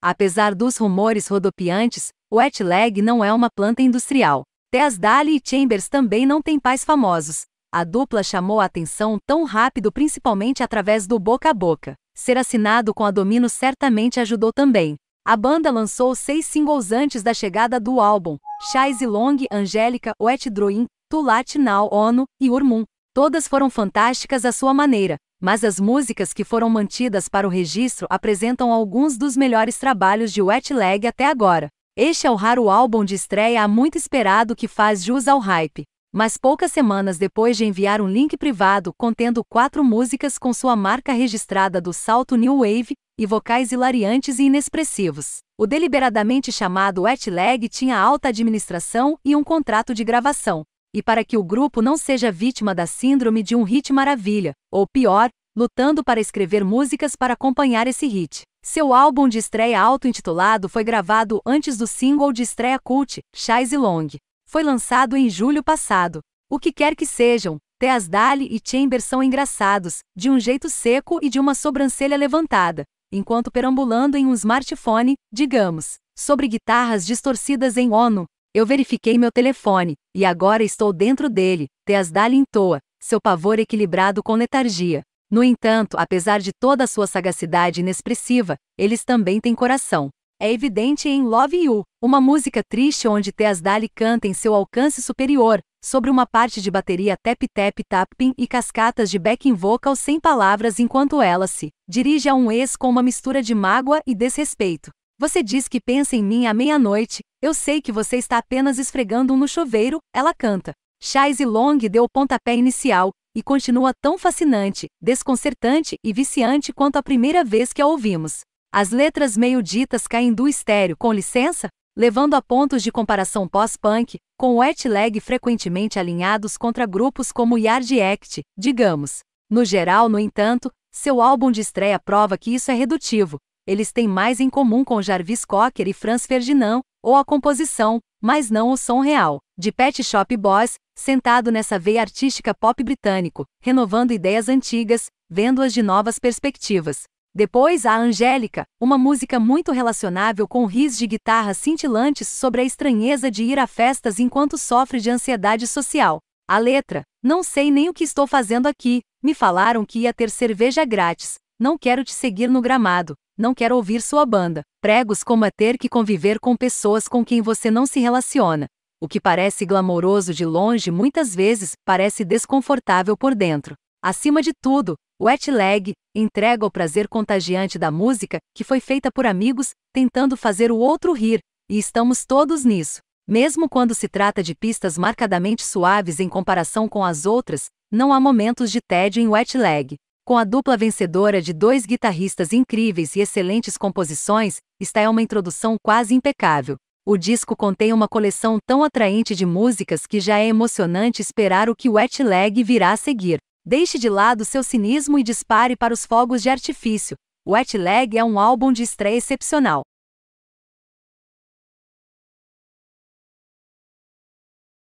Apesar dos rumores rodopiantes, o Leg não é uma planta industrial. Daly e Chambers também não têm pais famosos. A dupla chamou a atenção tão rápido principalmente através do boca a boca. Ser assinado com a Domino certamente ajudou também. A banda lançou seis singles antes da chegada do álbum: Chais Long, Angélica, Wet Drawing, Tulat Now Ono e Urmun. Todas foram fantásticas à sua maneira, mas as músicas que foram mantidas para o registro apresentam alguns dos melhores trabalhos de Wet Leg até agora. Este é o raro álbum de estreia há muito esperado que faz jus ao hype. Mas poucas semanas depois de enviar um link privado contendo quatro músicas com sua marca registrada do salto New Wave e vocais hilariantes e inexpressivos, o deliberadamente chamado Wet Leg tinha alta administração e um contrato de gravação e para que o grupo não seja vítima da síndrome de um hit maravilha, ou pior, lutando para escrever músicas para acompanhar esse hit. Seu álbum de estreia auto-intitulado foi gravado antes do single de estreia cult, Chase Long. Foi lançado em julho passado. O que quer que sejam, Teas Dali e Chamber são engraçados, de um jeito seco e de uma sobrancelha levantada, enquanto perambulando em um smartphone, digamos, sobre guitarras distorcidas em ONU, eu verifiquei meu telefone, e agora estou dentro dele, Teas Dalin Toa, seu pavor equilibrado com letargia. No entanto, apesar de toda a sua sagacidade inexpressiva, eles também têm coração. É evidente em Love You, uma música triste onde Teas Dali canta em seu alcance superior, sobre uma parte de bateria tap-tap tapping e cascatas de backing vocal sem palavras enquanto ela se dirige a um ex com uma mistura de mágoa e desrespeito. Você diz que pensa em mim à meia-noite, eu sei que você está apenas esfregando um no chuveiro, ela canta. Chais Long deu o pontapé inicial, e continua tão fascinante, desconcertante e viciante quanto a primeira vez que a ouvimos. As letras meio ditas caem do estéreo, com licença, levando a pontos de comparação pós-punk, com wet leg frequentemente alinhados contra grupos como Yard Act, digamos. No geral, no entanto, seu álbum de estreia prova que isso é redutivo, eles têm mais em comum com Jarvis Cocker e Franz Ferdinand, ou a composição, mas não o som real, de Pet Shop Boys, sentado nessa veia artística pop britânico, renovando ideias antigas, vendo-as de novas perspectivas. Depois há Angélica, uma música muito relacionável com ris de guitarra cintilantes sobre a estranheza de ir a festas enquanto sofre de ansiedade social. A letra: Não sei nem o que estou fazendo aqui, me falaram que ia ter cerveja grátis, não quero te seguir no gramado, não quero ouvir sua banda, pregos como a ter que conviver com pessoas com quem você não se relaciona. O que parece glamouroso de longe muitas vezes parece desconfortável por dentro. Acima de tudo, Wet Leg entrega o prazer contagiante da música, que foi feita por amigos, tentando fazer o outro rir, e estamos todos nisso. Mesmo quando se trata de pistas marcadamente suaves em comparação com as outras, não há momentos de tédio em Wet Leg. Com a dupla vencedora de dois guitarristas incríveis e excelentes composições, está é uma introdução quase impecável. O disco contém uma coleção tão atraente de músicas que já é emocionante esperar o que Wet Leg virá a seguir. Deixe de lado seu cinismo e dispare para os fogos de artifício. Wet Leg é um álbum de estreia excepcional.